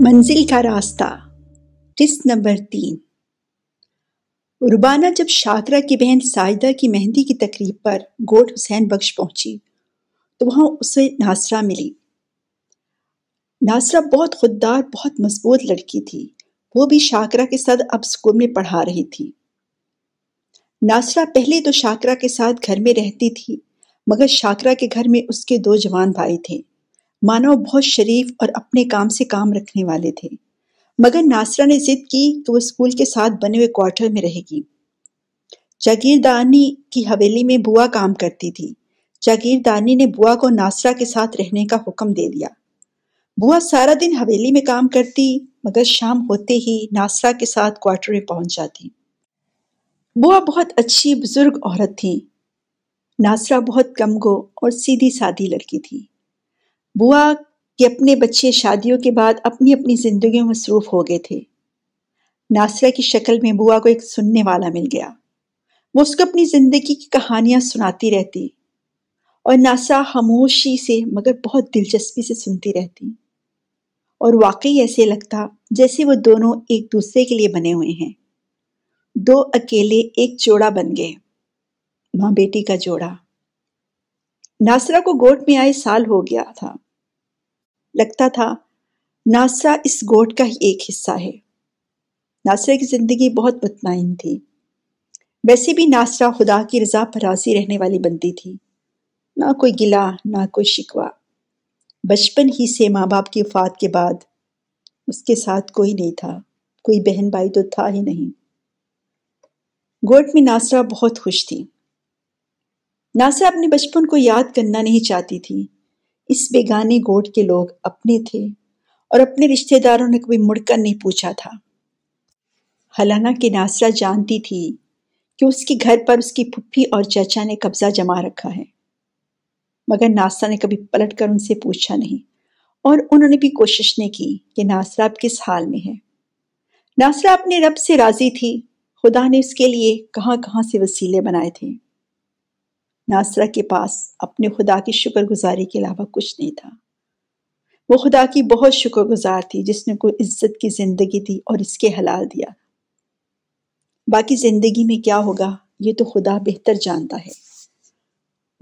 मंजिल का रास्ता टिस्ट नंबर तीन रुबाना जब शाकरा की बहन साजदा की मेहंदी की तकरीब पर गोट हुसैन बख्श पहुंची तो वहां उसे नासरा मिली नासरा बहुत खुददार बहुत मजबूत लड़की थी वो भी शाकरा के साथ अब स्कूल में पढ़ा रही थी नासरा पहले तो शाकरा के साथ घर में रहती थी मगर शाकरा के घर में उसके दो जवान भाई थे मानव बहुत शरीफ और अपने काम से काम रखने वाले थे मगर नासरा ने जिद की कि वो स्कूल के साथ बने हुए क्वार्टर में रहेगी जागीरदानी की हवेली में बुआ काम करती थी जागीरदानी ने बुआ को नासरा के साथ रहने का हुक्म दे दिया बुआ सारा दिन हवेली में काम करती मगर शाम होते ही नासरा के साथ क्वार्टर में पहुंच जाती बुआ बहुत अच्छी बुजुर्ग औरत थी नासरा बहुत कमगो और सीधी सादी लड़की थी बुआ के अपने बच्चे शादियों के बाद अपनी अपनी जिंदगी में मसरूफ हो गए थे नासरा की शक्ल में बुआ को एक सुनने वाला मिल गया वो उसको अपनी जिंदगी की कहानियां सुनाती रहती और नासरा खामोशी से मगर बहुत दिलचस्पी से सुनती रहती और वाकई ऐसे लगता जैसे वो दोनों एक दूसरे के लिए बने हुए हैं दो अकेले एक जोड़ा बन गए मां बेटी का जोड़ा नासरा को गोट में आए साल हो गया था लगता था नासरा इस गोट का ही एक हिस्सा है नासरा की जिंदगी बहुत मतमाइन थी वैसे भी नासरा खुदा की रजा पर राजी रहने वाली बनती थी ना कोई गिला ना कोई शिकवा बचपन ही से माँ बाप की वफात के बाद उसके साथ कोई नहीं था कोई बहन भाई तो था ही नहीं गोट में नासरा बहुत खुश थी नासरा अपने बचपन को याद करना नहीं चाहती थी इस बेगाने गोट के लोग अपने थे और अपने रिश्तेदारों ने कभी मुड़कर नहीं पूछा था हलाना की नासरा जानती थी कि उसके घर पर उसकी पुप्पी और चाचा ने कब्जा जमा रखा है मगर नासरा ने कभी पलट कर उनसे पूछा नहीं और उन्होंने भी कोशिश नहीं की कि नासरा अब किस हाल में है नासरा अपने रब से राजी थी खुदा ने उसके लिए कहाँ कहाँ से वसीले बनाए थे नासरा के पास अपने खुदा की शुक्रगुजारी के अलावा कुछ नहीं था वो खुदा की बहुत शुक्रगुजार थी जिसने को इज्जत की ज़िंदगी दी और इसके हलाल दिया बाकी ज़िंदगी में क्या होगा ये तो खुदा बेहतर जानता है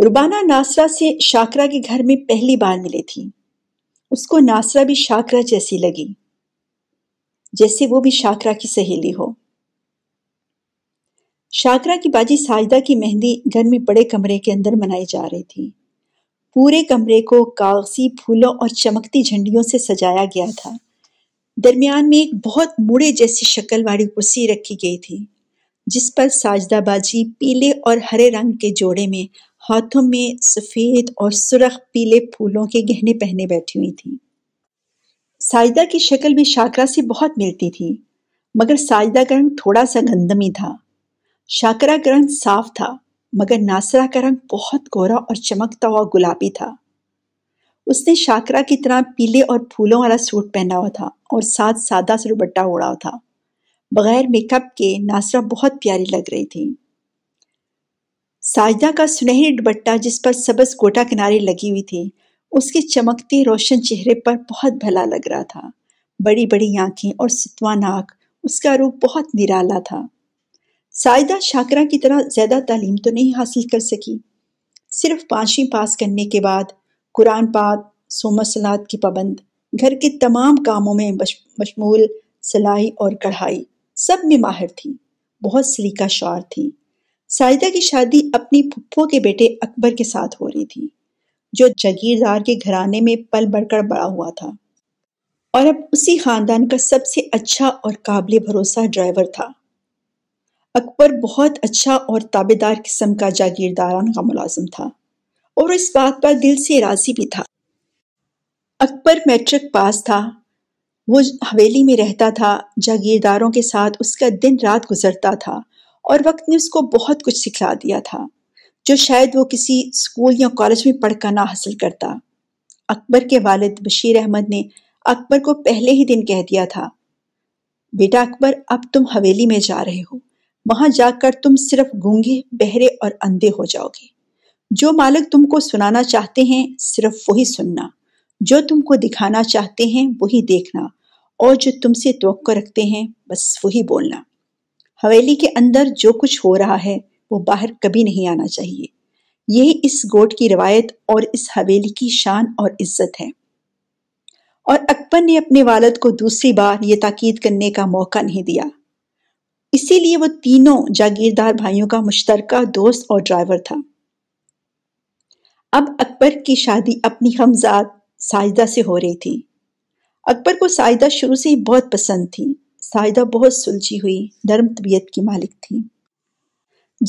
रुबाना नासरा से शाकरा के घर में पहली बार मिली थी उसको नासरा भी शाकरा जैसी लगी जैसे वो भी शाकरा की सहेली हो शाकरा की बाजी साजदा की मेहंदी घर में बड़े कमरे के अंदर मनाई जा रही थी पूरे कमरे को कागजी फूलों और चमकती झंडियों से सजाया गया था दरमियान में एक बहुत मुड़े जैसी शक्ल वाली कुर्सी रखी गई थी जिस पर साजदा बाजी पीले और हरे रंग के जोड़े में हाथों में सफ़ेद और सुरख पीले फूलों के गहने पहने बैठी हुई थी साजदा की शक्ल भी शाकरा से बहुत मिलती थी मगर साजदा का रंग थोड़ा सा गंदमी था शाकरा का रंग साफ था मगर नासरा का रंग बहुत गोरा और चमकता हुआ गुलाबी था उसने शाकरा की तरह पीले और फूलों वाला सूट पहना हुआ था और साथ सादा सा दुपट्टा ओढ़ा था बगैर मेकअप के नासरा बहुत प्यारी लग रही थी साजदा का सुनहरी दुपट्टा जिस पर सबस गोटा किनारे लगी हुई थी उसके चमकते रोशन चेहरे पर बहुत भला लग रहा था बड़ी बड़ी आंखें और सितवा नाक उसका रूप बहुत निराला था साइदा शाकरा की तरह ज़्यादा तालीम तो नहीं हासिल कर सकी सिर्फ पाँचवीं पास करने के बाद कुरान पाक सोम सलाद की पाबंद घर के तमाम कामों में मशमूल सिलाई और कढ़ाई सब में माहिर थी बहुत सलीका शार थी साइदा की शादी अपनी फुप्पो के बेटे अकबर के साथ हो रही थी जो जगीरदार के घराने में पल बढ़कर बड़ा हुआ था और अब उसी खानदान का सबसे अच्छा और काबिल भरोसा ड्राइवर था अकबर बहुत अच्छा और ताबेदार किस्म का जागीरदारान का मुलाजम था और इस बात पर दिल से राजी भी था अकबर मैट्रिक पास था वो हवेली में रहता था जागीरदारों के साथ उसका दिन रात गुजरता था और वक्त ने उसको बहुत कुछ सिखला दिया था जो शायद वो किसी स्कूल या कॉलेज में पढ़कर ना हासिल करता अकबर के वालिद बशीर अहमद ने अकबर को पहले ही दिन कह दिया था बेटा अकबर अब तुम हवेली में जा रहे हो वहां जाकर तुम सिर्फ गूंगे बहरे और अंधे हो जाओगे जो मालिक तुमको सुनाना चाहते हैं सिर्फ वही सुनना जो तुमको दिखाना चाहते हैं वही देखना और जो तुमसे तो रखते हैं बस वही बोलना हवेली के अंदर जो कुछ हो रहा है वो बाहर कभी नहीं आना चाहिए यही इस गोट की रवायत और इस हवेली की शान और इज्जत है और अकबर ने अपने वालद को दूसरी बार ये ताकीद करने का मौका नहीं दिया इसीलिए वो तीनों जागीरदार भाइयों का मुश्तरका दोस्त और ड्राइवर था अब अकबर की शादी अपनी हमजाद साजिदा से हो रही थी अकबर को साजिदा शुरू से ही बहुत पसंद थी साजिदा बहुत सुलझी हुई नरम तबीयत की मालिक थी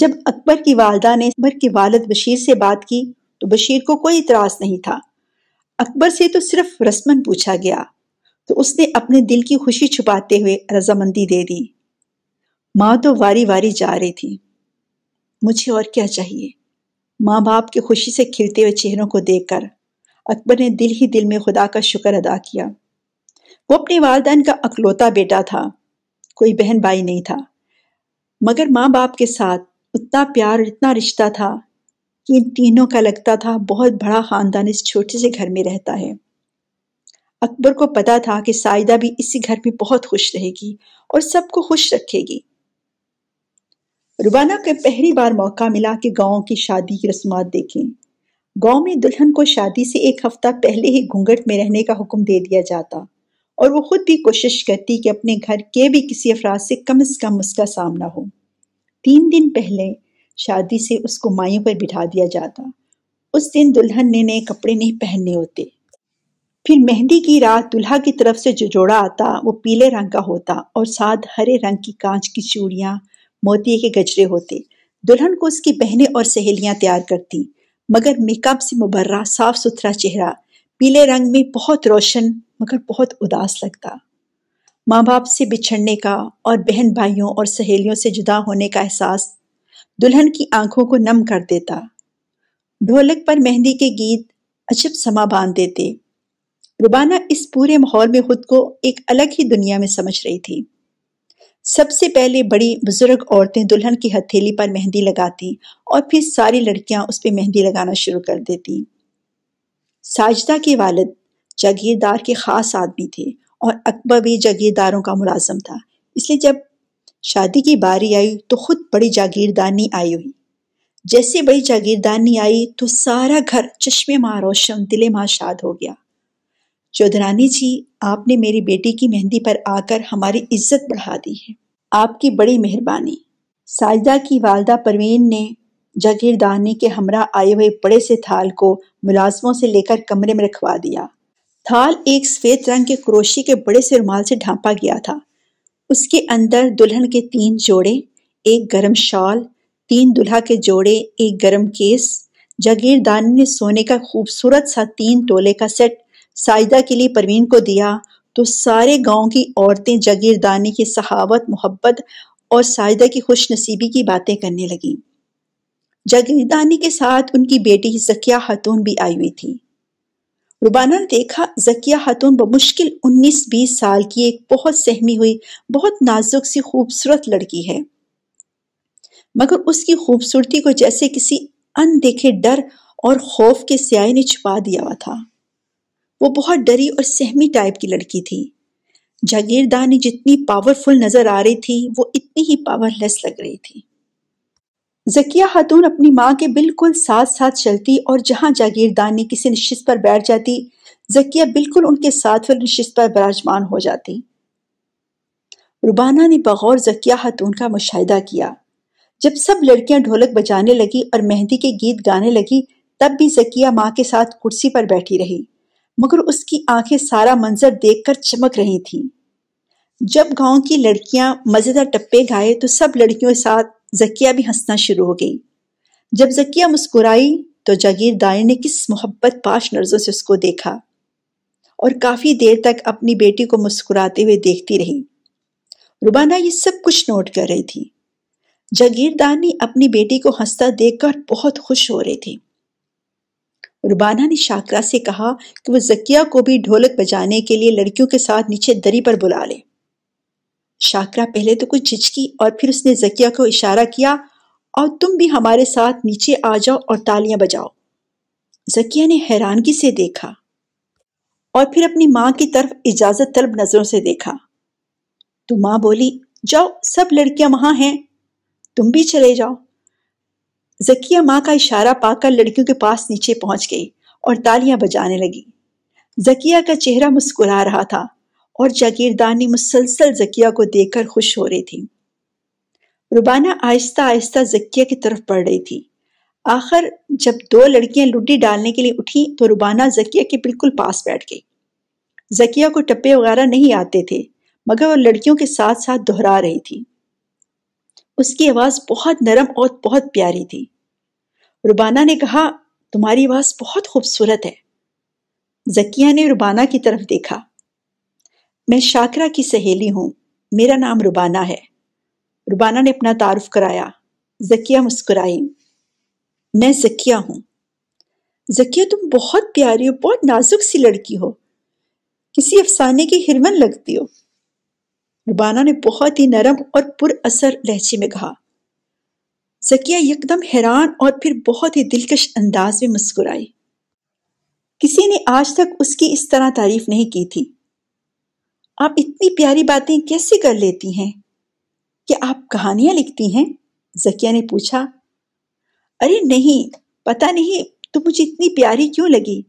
जब अकबर की वालदा ने अकबर के वालद बशीर से बात की तो बशीर को कोई इतराज़ नहीं था अकबर से तो सिर्फ रस्मन पूछा गया तो उसने अपने दिल की खुशी छुपाते हुए रजामंदी दे दी माँ तो वारी वारी जा रही थी मुझे और क्या चाहिए माँ बाप के खुशी से खिलते हुए चेहरों को देखकर अकबर ने दिल ही दिल में खुदा का शुक्र अदा किया वो अपने वालदेन का अकलौता बेटा था कोई बहन भाई नहीं था मगर माँ बाप के साथ उतना प्यार और इतना रिश्ता था कि इन तीनों का लगता था बहुत बड़ा ख़ानदान इस छोटे से घर में रहता है अकबर को पता था कि सायदा भी इसी घर में बहुत खुश रहेगी और सबको खुश रखेगी रुबाना को पहली बार मौका मिला कि गांव की शादी की रस्मात देखें गांव में दुल्हन को शादी से एक हफ्ता पहले ही घूंघट में रहने का हुक्म दे दिया जाता और वो खुद भी कोशिश करती कि अपने घर के भी किसी अफराद से कम अज कम उसका सामना हो तीन दिन पहले शादी से उसको मायों पर बिठा दिया जाता उस दिन दुल्हन ने नए कपड़े नहीं पहनने होते फिर मेहंदी की रात दुल्हा की तरफ से जो जोड़ा आता वो पीले रंग का होता और साथ हरे रंग की कांच की चूड़ियाँ मोती के गजरे होते दुल्हन को उसकी बहनें और सहेलियां तैयार करती मगर मेकअप से मुबर्रा साफ सुथरा चेहरा पीले रंग में बहुत रोशन मगर बहुत उदास लगता माँ बाप से बिछड़ने का और बहन भाइयों और सहेलियों से जुदा होने का एहसास दुल्हन की आंखों को नम कर देता ढोलक पर मेहंदी के गीत अजब समा बांध देते रुबाना इस पूरे माहौल में खुद को एक अलग ही दुनिया में समझ रही थी सबसे पहले बड़ी बुजुर्ग औरतें दुल्हन की हथेली पर मेहंदी लगाती और फिर सारी लड़कियां उस पर मेहंदी लगाना शुरू कर देती साजदा के वालद जागीरदार के ख़ास आदमी थे और अकबर भी जागीरदारों का मुलाजम था इसलिए जब शादी की बारी आई तो खुद बड़ी जागीरदारनी आई हुई जैसे बड़ी जागीरदारनी आई तो सारा घर चश्मे माँ रोशन दिले माँ शाद हो गया चौधरानी जी आपने मेरी बेटी की मेहंदी पर आकर हमारी इज्जत बढ़ा दी है आपकी बड़ी मेहरबानी साजदा की वालदा परवीन ने जागीरदानी के हमरा आए हुए बड़े से थाल को मुलाजमों से लेकर कमरे में रखवा दिया थाल एक सफ़ेद रंग के क्रोशी के बड़े से रुमाल से ढांपा गया था उसके अंदर दुल्हन के तीन जोड़े एक गर्म शॉल तीन दुल्हा के जोड़े एक गर्म केस जागीरदानी ने सोने का खूबसूरत सा तीन टोले का सेट साइदा के लिए परवीन को दिया तो सारे गांव की औरतें जागीरदानी की सहावत मोहब्बत और साइदा की खुश नसीबी की बातें करने लगीं जागीरदानी के साथ उनकी बेटी जकिया खातून भी आई हुई थी रुबाना ने देखा जकिया खातून बमुश्किल उन्नीस बीस साल की एक बहुत सहमी हुई बहुत नाजुक सी खूबसूरत लड़की है मगर उसकी खूबसूरती को जैसे किसी अनदेखे डर और खौफ के स्याय ने छुपा दिया हुआ था वो बहुत डरी और सहमी टाइप की लड़की थी जागीरदानी जितनी पावरफुल नजर आ रही थी वो इतनी ही पावरलेस लग रही थी जकिया खातून अपनी माँ के बिल्कुल साथ साथ चलती और जहाँ जागीरदानी किसी नशिस्त पर बैठ जाती जकिया बिल्कुल उनके साथ फिर नशिस्त पर विराजमान हो जाती रुबाना ने बगौर जकिया खातून का मुशाहिदा किया जब सब लड़कियां ढोलक बजाने लगी और मेहंदी के गीत गाने लगी तब भी जकिया माँ के साथ कुर्सी पर बैठी रही मगर उसकी आंखें सारा मंजर देखकर चमक रही थीं। जब गांव की लड़कियां मज़ेदार टप्पे गाए तो सब लड़कियों के साथ जकिया भी हंसना शुरू हो गई जब जकिया मुस्कुराई तो जागीरदार ने किस मोहब्बत पाश नर्ज़ों से उसको देखा और काफ़ी देर तक अपनी बेटी को मुस्कुराते हुए देखती रही रुबाना ये सब कुछ नोट कर रही थी जागीरदार ने अपनी बेटी को हंसता देखकर बहुत खुश हो रही थी रुबाना ने शाकरा से कहा कि वो जकिया को भी ढोलक बजाने के लिए लड़कियों के साथ नीचे दरी पर बुला ले शाकरा पहले तो कुछ झिझकी और फिर उसने जकिया को इशारा किया और तुम भी हमारे साथ नीचे आ जाओ और तालियां बजाओ जकिया ने हैरानगी से देखा और फिर अपनी माँ की तरफ इजाजत तलब नजरों से देखा तो माँ बोली जाओ सब लड़कियां वहां हैं तुम भी चले जाओ जकिया माँ का इशारा पाकर लड़कियों के पास नीचे पहुंच गई और तालियां बजाने लगी जकिया का चेहरा मुस्कुरा रहा था और जागीरदानी मुसलसल जकिया को देखकर खुश हो रही थी रुबाना आहिस्ता आहिस्ता जकिया की तरफ बढ़ रही थी आखिर जब दो लड़कियां लुड्डी डालने के लिए उठी तो रुबाना जकिया के बिल्कुल पास बैठ गई जकिया को टप्पे वगैरह नहीं आते थे मगर वह लड़कियों के साथ साथ दोहरा रही थी उसकी आवाज़ बहुत नरम और बहुत प्यारी थी रुबाना ने कहा तुम्हारी आवाज बहुत खूबसूरत है जकिया ने रुबाना की तरफ देखा मैं शाकरा की सहेली हूँ मेरा नाम रुबाना है रुबाना ने अपना तारुफ कराया जकिया मुस्कुराई मैं जकिया हूं जकिया तुम बहुत प्यारी हो बहुत नाजुक सी लड़की हो किसी अफसाने की हिरमन लगती हो रुबाना ने बहुत ही नरम और पुरअसर लहजे में कहा जकिया यकदम हैरान और फिर बहुत ही दिलकश अंदाज में मुस्कुराई किसी ने आज तक उसकी इस तरह तारीफ नहीं की थी आप इतनी प्यारी बातें कैसे कर लेती हैं क्या आप कहानियां लिखती हैं जकिया ने पूछा अरे नहीं पता नहीं तुम मुझे इतनी प्यारी क्यों लगी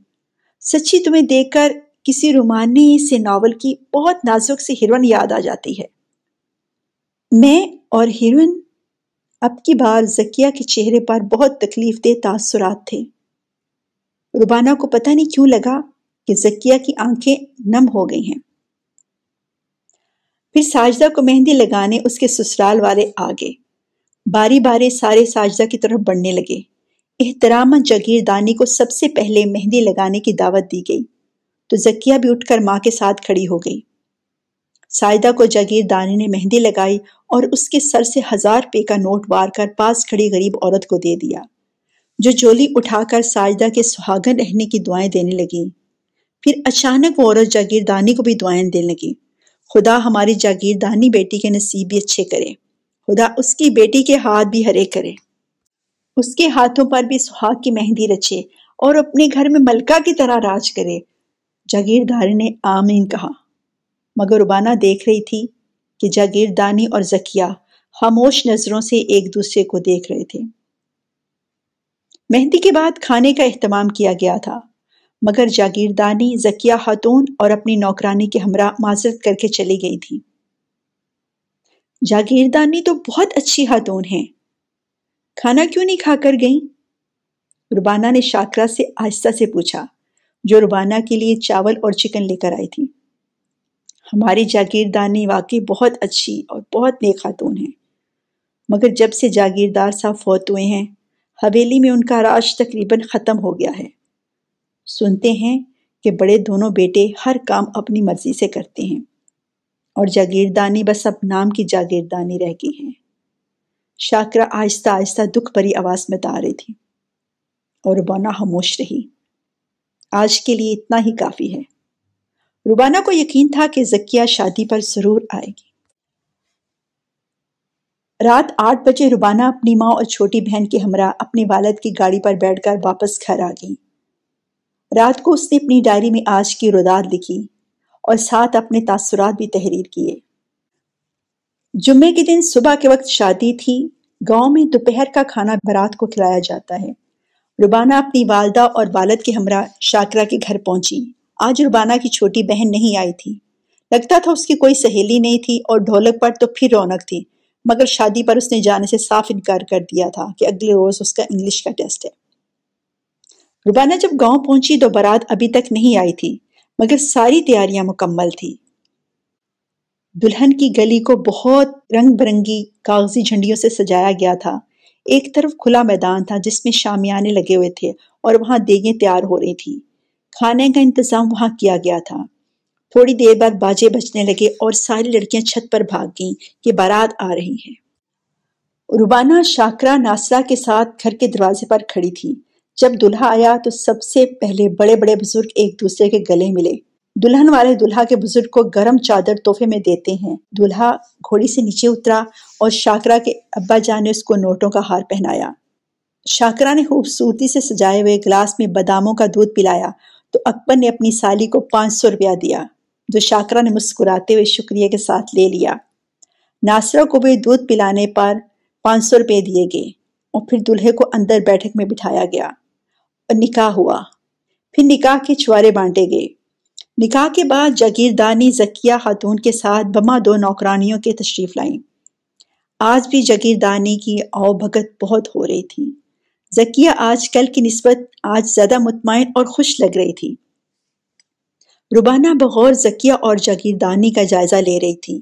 सच्ची तुम्हें देखकर किसी रोमानी से नावल की बहुत नाजुक सी हिरवन याद आ जाती है मैं और हिरवन अब की बार जकिया के चेहरे पर बहुत तकलीफ दे तासुरात थे रुबाना को पता नहीं क्यों लगा कि जकिया की आंखें नम हो गई हैं फिर साजदा को मेहंदी लगाने उसके ससुराल वाले आ गए बारी बारी सारे साजदा की तरफ बढ़ने लगे एहतराम जागीरदानी को सबसे पहले मेहंदी लगाने की दावत दी गई तो जकिया भी उठकर माँ के साथ खड़ी हो गई सायदा को जागीरदानी ने मेहंदी लगाई और उसके सर से हजार पे का नोट वार कर पास खड़ी गरीब औरत को दे दिया जो झोली उठाकर साजदा के सुहागन रहने की दुआएं देने लगी फिर अचानक वो औरत जागीरदानी को भी दुआएं देने लगी खुदा हमारी जागीरदानी बेटी के नसीब भी अच्छे करे खुदा उसकी बेटी के हाथ भी हरे करे उसके हाथों पर भी सुहाग की मेहंदी रचे और अपने घर में मलका की तरह राज करे जागीरदारी ने आमीन कहा मगर रुबाना देख रही थी कि जागीरदानी और जकिया खामोश नज़रों से एक दूसरे को देख रहे थे मेहंदी के बाद खाने का अहतमाम किया गया था मगर जागीरदानी जकिया खातून और अपनी नौकरानी के हमरा माजरत करके चली गई थी जागीरदानी तो बहुत अच्छी खातून है खाना क्यों नहीं खा कर गई रुबाना ने शाकरा से आहिस्ता से पूछा जो रुबाना के लिए चावल और चिकन लेकर आई थी हमारी जागीरदानी वाकई बहुत अच्छी और बहुत नेक खातून है मगर जब से जागीरदार साहब फौत हुए हैं हवेली में उनका राज तकरीबन ख़त्म हो गया है सुनते हैं कि बड़े दोनों बेटे हर काम अपनी मर्ज़ी से करते हैं और जागीरदानी बस अब नाम की जागीरदानी रह गई है शाकरा आहिस्ता आहिस्ता दुख भरी आवाज़ में बता रही थी और बना खामोश रही आज के लिए इतना ही काफ़ी है रुबाना को यकीन था कि जकिया शादी पर जरूर आएगी रात आठ बजे रुबाना अपनी माँ और छोटी बहन के हमरा अपने वालद की गाड़ी पर बैठकर वापस घर आ गई रात को उसने अपनी डायरी में आज की रुदाद लिखी और साथ अपने तासुरात भी तहरीर किए जुम्मे के दिन सुबह के वक्त शादी थी गांव में दोपहर का खाना बारात को खिलाया जाता है रुबाना अपनी वालदा और वालद के हमरा शाकरा के घर पहुंची आज रुबाना की छोटी बहन नहीं आई थी लगता था उसकी कोई सहेली नहीं थी और ढोलक पर तो फिर रौनक थी मगर शादी पर उसने जाने से साफ इनकार कर दिया था कि अगले रोज उसका इंग्लिश का टेस्ट है रुबाना जब गांव पहुंची तो बारात अभी तक नहीं आई थी मगर सारी तैयारियां मुकम्मल थी दुल्हन की गली को बहुत रंग बिरंगी कागजी झंडियों से सजाया गया था एक तरफ खुला मैदान था जिसमें शामियाने लगे हुए थे और वहां देगें तैयार हो रही थी खाने का इंतज़ाम वहां किया गया था थोड़ी देर बाद बाजे बजने लगे और सारी लड़कियां छत पर भाग गईं कि बारात आ रही है रुबाना शाकरा नासरा के साथ घर के दरवाजे पर खड़ी थी जब दुल्हा आया तो सबसे पहले बड़े बड़े बुजुर्ग एक दूसरे के गले मिले दुल्हन वाले दुल्हा के बुजुर्ग को गर्म चादर तोहफे में देते हैं दुल्हा घोड़ी से नीचे उतरा और शाकरा के अब्बा जान ने उसको नोटों का हार पहनाया शाकरा ने खूबसूरती से सजाए हुए गिलास में बादामों का दूध पिलाया तो अकबर ने अपनी साली को पाँच सौ रुपया दिया जो शाकरा ने मुस्कुराते हुए शुक्रिया के साथ ले लिया नासरा को भी दूध पिलाने पर पाँच सौ रुपये दिए गए और फिर दूल्हे को अंदर बैठक में बिठाया गया और निकाह हुआ फिर निकाह के छुआरे बांटे गए निकाह के बाद जागीरदानी जकिया खातून के साथ बमा दो नौकरानियों के तशरीफ़ लाई आज भी जागीरदानी की आओ भगत बहुत हो रही थी जकिया आज कल की नस्बत आज ज़्यादा मुतमिन और खुश लग रही थी रुबाना बगौर जकिया और जागीरदानी का जायज़ा ले रही थी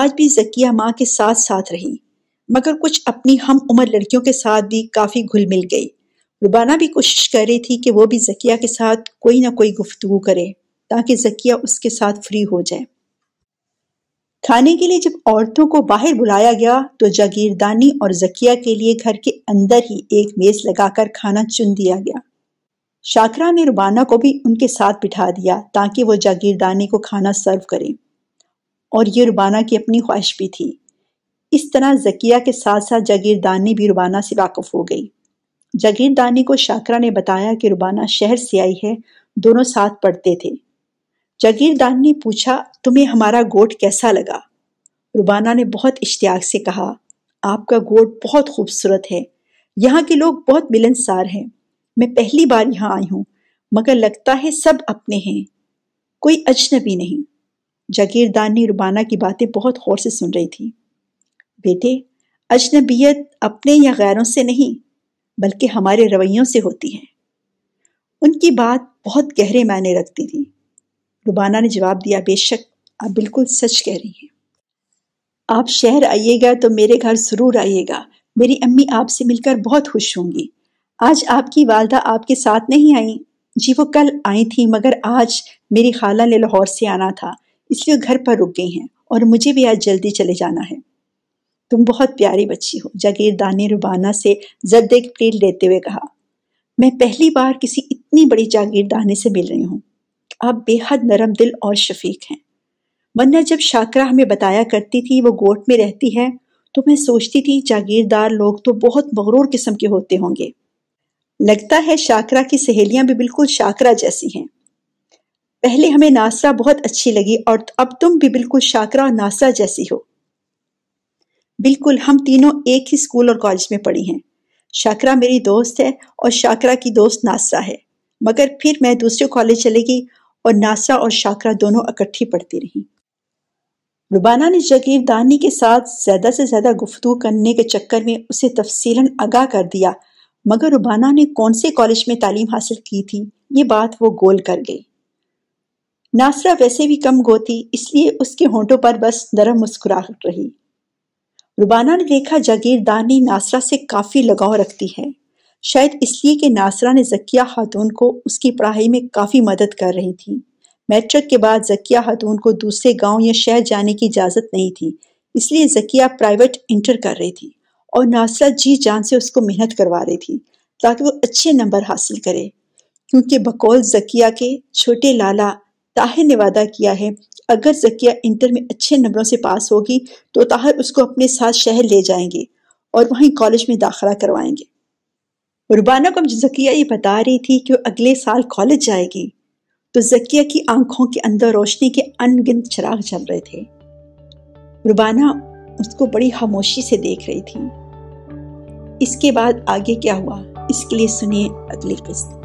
आज भी जकिया माँ के साथ साथ रही मगर कुछ अपनी हम उम्र लड़कियों के साथ भी काफ़ी घुल मिल गई रुबाना भी कोशिश कर रही थी कि वो भी जकिया के साथ कोई ना कोई गुफ्तु करे ताकि जकिया उसके साथ फ्री हो जाए खाने के लिए जब औरतों को बाहर बुलाया गया तो जागीरदानी और जकिया के लिए घर के अंदर ही एक मेज लगाकर खाना चुन दिया गया शाकरा ने रुबाना को भी उनके साथ बिठा दिया ताकि वो जागीरदानी को खाना सर्व करें और ये रुबाना की अपनी ख्वाहिश भी थी इस तरह जकिया के साथ साथ जागीरदानी भी रुबाना से वाकफ हो गई जागीरदानी को शाकरा ने बताया कि रुबाना शहर से आई है दोनों साथ पढ़ते थे जागीरदानी ने पूछा तुम्हें हमारा गोट कैसा लगा रुबाना ने बहुत इश्तियाक से कहा आपका गोट बहुत खूबसूरत है यहाँ के लोग बहुत मिलनसार हैं मैं पहली बार यहाँ आई हूँ मगर लगता है सब अपने हैं कोई अजनबी नहीं ने रुबाना की बातें बहुत गौर से सुन रही थी बेटे अजनबीयत अपने या गैरों से नहीं बल्कि हमारे रवैयों से होती है उनकी बात बहुत गहरे मायने रखती थी रुबाना ने जवाब दिया बेशक आप बिल्कुल सच कह रही हैं आप शहर आइएगा तो मेरे घर जरूर आइएगा मेरी अम्मी आपसे मिलकर बहुत खुश होंगी आज आपकी वालदा आपके साथ नहीं आई जी वो कल आई थी मगर आज मेरी खाला ने लाहौर से आना था इसलिए घर पर रुक गई हैं और मुझे भी आज जल्दी चले जाना है तुम बहुत प्यारी बच्ची हो जागीरदानी ने रुबाना से जद एक प्लेट लेते हुए कहा मैं पहली बार किसी इतनी बड़ी जागीरदानी से मिल रही हूँ आप बेहद नरम दिल और शफीक हैं वरना जब शाकरा हमें बताया करती थी वो गोट में रहती है तो मैं सोचती थी जागीरदार लोग तो बहुत मगरूर किस्म के होते होंगे लगता है शाकरा की सहेलियां भी बिल्कुल शाकरा जैसी हैं पहले हमें नासरा बहुत अच्छी लगी और अब तुम भी बिल्कुल शाकरा और नासरा जैसी हो बिल्कुल हम तीनों एक ही स्कूल और कॉलेज में पढ़ी हैं शाकरा मेरी दोस्त है और शाकरा की दोस्त नासरा है मगर फिर मैं दूसरे कॉलेज चलेगी और नासरा और शाकरा दोनों इकट्ठी पढ़ती रहीं रुबाना ने जगीर दानी के साथ ज़्यादा से ज़्यादा गुफ्तु करने के चक्कर में उसे तफसीला आगाह कर दिया मगर रुबाना ने कौन से कॉलेज में तालीम हासिल की थी ये बात वो गोल कर गई नासरा वैसे भी कम गोती इसलिए उसके होंठों पर बस नरम मुस्कुराहट रही रुबाना ने देखा जागीरदानी नासरा से काफ़ी लगाव रखती है शायद इसलिए कि नासरा ने जकिया खातून को उसकी पढ़ाई में काफ़ी मदद कर रही थी मैट्रिक के बाद जकिया खातून को दूसरे गांव या शहर जाने की इजाज़त नहीं थी इसलिए जकिया प्राइवेट इंटर कर रही थी और नासरा जी जान से उसको मेहनत करवा रही थी ताकि वो अच्छे नंबर हासिल करे क्योंकि बकौल जकिया के छोटे लाला ताहिर ने वादा किया है अगर जकिया इंटर में अच्छे नंबरों से पास होगी तो ताहिर उसको अपने साथ शहर ले जाएंगे और वहीं कॉलेज में दाखिला करवाएंगे रुबाना को जकिया ये बता रही थी कि वो अगले साल कॉलेज जाएगी तो जकिया की आंखों के अंदर रोशनी के अनगिनत चिराग जल रहे थे रुबाना उसको बड़ी खामोशी से देख रही थी इसके बाद आगे क्या हुआ इसके लिए सुनिए अगली किस्त